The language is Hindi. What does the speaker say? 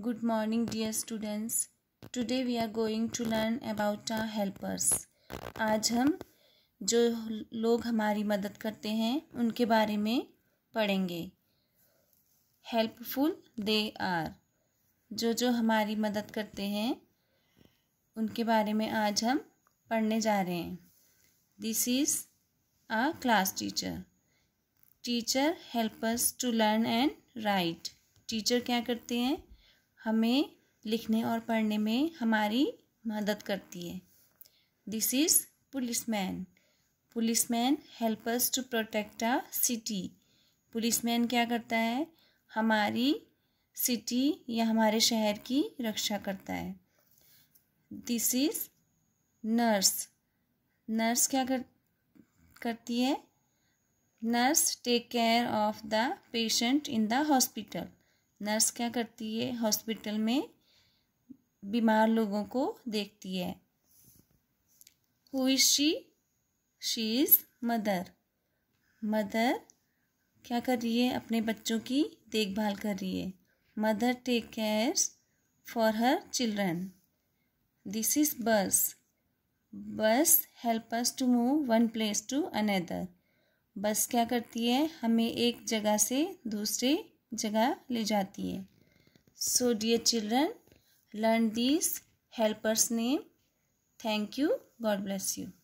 good morning dear students today we are going to learn about our helpers आज हम जो लोग हमारी मदद करते हैं उनके बारे में पढ़ेंगे हेल्पफुल दे आर जो जो हमारी मदद करते हैं उनके बारे में आज हम पढ़ने जा रहे हैं this is our class teacher teacher helpers to learn and write teacher क्या करते हैं हमें लिखने और पढ़ने में हमारी मदद करती है this is police man police man helps to protect our city police man क्या करता है हमारी सिटी या हमारे शहर की रक्षा करता है दिस इज़ नर्स नर्स क्या कर करती है nurse take care of the patient in the hospital nurse क्या करती है हॉस्पिटल में बीमार लोगों को देखती है who is she she is mother mother क्या कर रही है अपने बच्चों की देखभाल कर रही है mother take care for her children this is bus bus help us to move one place to another bus क्या करती है हमें एक जगह से दूसरे जगह ले जाती है so dear children learn this helpers name thank you God bless you